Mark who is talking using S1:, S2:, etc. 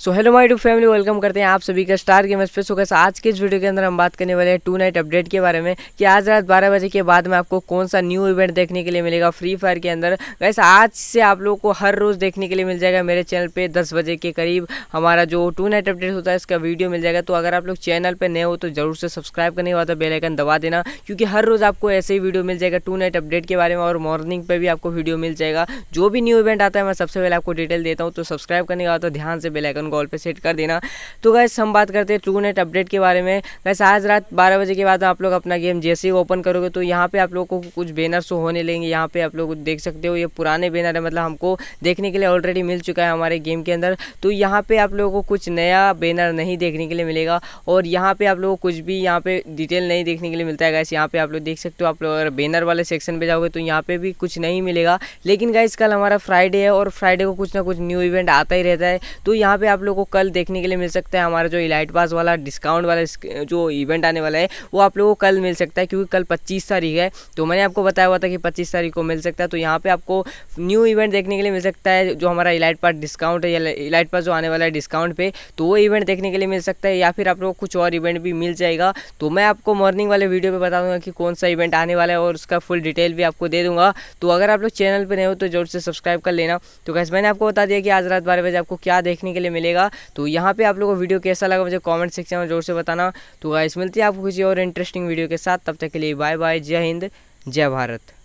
S1: so hello my to family welcome करते हैं आप सभी का स्टार गेम स्पेसो का आज के इस वीडियो के अंदर हम बात करने वाले हैं टू नाइट अपडेट के बारे में कि आज रात 12 बजे के बाद में आपको कौन सा न्यू इवेंट देखने के लिए मिलेगा फ्री फायर के अंदर वैसे आज से आप लोगों को हर रोज़ देखने के लिए मिल जाएगा मेरे चैनल पर दस बजे के करीब हमारा जो टू नाइट अपडेट होता है इसका वीडियो मिल जाएगा तो अगर आप लोग चैनल पर नए हो तो ज़रूर से सब्सक्राइब करने वाला बेलाइकन दबा देना क्योंकि हर रोज़ आपको ऐसे ही वीडियो मिल जाएगा टू नाइट अपडेट के बारे में और मॉर्निंग पर भी आपको वीडियो मिल जाएगा जो भी न्यू इवेंट आता है मैं सबसे पहले आपको डिटेल देता हूँ तो सब्सक्राइब करने वाला तो ध्यान से बेलाइकन टेलीग्राम कॉल पर सेट कर देना तो गैस हम बात करते हैं ट्रू नेट अपडेट के बारे में गैस आज रात बारह बजे के बाद आप लोग अपना गेम जैसे ही ओपन करोगे तो यहाँ पर आप लोग को कुछ बैनर शो तो होने लेंगे यहाँ पर आप लोग देख सकते हो ये पुराने बैनर है मतलब हमको देखने के लिए ऑलरेडी मिल चुका है हमारे गेम के अंदर तो यहाँ पर आप लोगों को कुछ नया बैनर नहीं देखने के लिए मिलेगा और यहाँ पर आप लोगों को कुछ भी यहाँ पे डिटेल नहीं देखने के लिए मिलता है गैस यहाँ पर आप लोग देख सकते हो आप लोग अगर बैनर वाले सेक्शन पर जाओगे तो यहाँ पे भी कुछ नहीं मिलेगा लेकिन गैस कल हमारा फ्राइडे है और फ्राइडे को कुछ ना कुछ न्यू इवेंट आता ही रहता है तो यहाँ पे आप आप लोग को कल देखने के लिए मिल सकता है हमारा जो इलाइट पास वाला डिस्काउंट वाला जो इवेंट आने वाला है वो आप लोगों को कल मिल सकता है क्योंकि कल पच्चीस तारीख है तो मैंने आपको बताया हुआ था कि पच्चीस तारीख को मिल सकता है तो यहाँ पर आपको न्यू इवेंट देखने के लिए मिल सकता है जो हमारा इलाइट पास डिस्काउंट है या इलाइट पास जो आने वाला है डिस्काउंट पर तो वो इवेंट देखने के लिए मिल सकता है या फिर आप लोग कुछ और इवेंट भी मिल जाएगा तो मैं आपको मॉर्निंग वाले वीडियो पर बता दूंगा कि कौन सा इवेंट आने वाला है और उसका फुल डिटेल भी आपको दे दूंगा तो अगर आप लोग चैनल पर नहीं हो तो जरूर से सब्सक्राइब कर लेना तो कैसे मैंने आपको बता दिया कि आज रात बारह बजे आपको क्या देखने के लिए मिलेगा मिलेगा तो यहाँ पर आप लोगों को वीडियो कैसा लगा मुझे कॉमेंट सेक्शन में जोर से बताना तो गाइस मिलती है आपको किसी और इंटरेस्टिंग वीडियो के साथ तब तक के लिए बाय बाय जय हिंद जय भारत